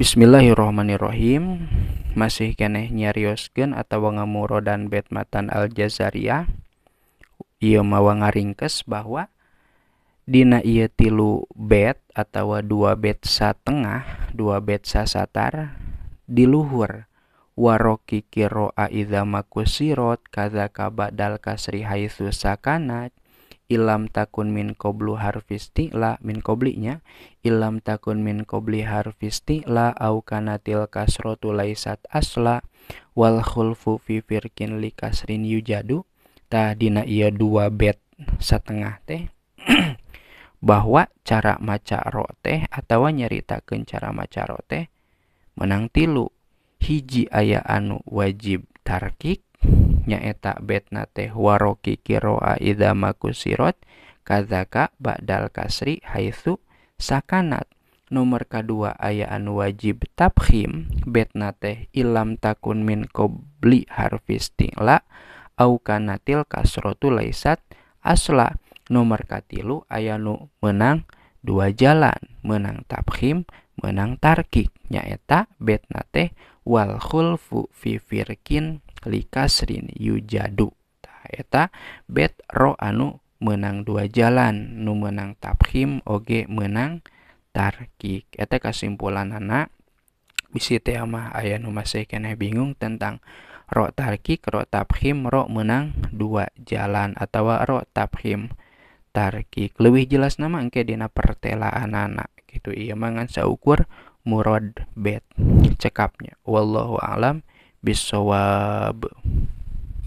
Bismillahirrohmanirrohim masih keneh nyariosken atau ngamurodan Betmatan Jazaria. ia mawa ngaringkes bahwa Dina ia tilu bed atau dua bed satengah dua bed sasatar diluhur waroki kiro aidha makusirot kaza kabadal kasri haitsu sakana ilam takun min koblu harfisti la min koblinya ilam takun min kobli harfisti la au kanatil kasrotu laisat asla wal khulfu fi firkin li kasrin yujadu tah dina iya dua bed setengah teh bahwa cara maca ro atau nyeritakan cara maca ro menang tilu hiji aya anu wajib tarkik nyaeta betna teh waroki kiroa idama kusirat kazaka ba'dal kasri haitsu sakanat nomor kedua ayaan wajib tabhim betna teh ilam takun min qobli harfi istila au kanatil kasrotu laisat asla nomor katilu nu menang dua jalan menang tabhim menang tarkik nyaeta betna teh wal khulfu fi firkin likasrin yujadu tah eta bet ro anu menang dua jalan nu menang taphim oge menang tarkik eta kesimpulan anak bisi teh mah aya nu masih kene bingung tentang ro tarkik ro taphim ro menang dua jalan atau ro taphim tarkik lebih jelas nama engke dina pertelaan anak gitu iya mangan saukur murad bet cekapnya wallahu alam bisawab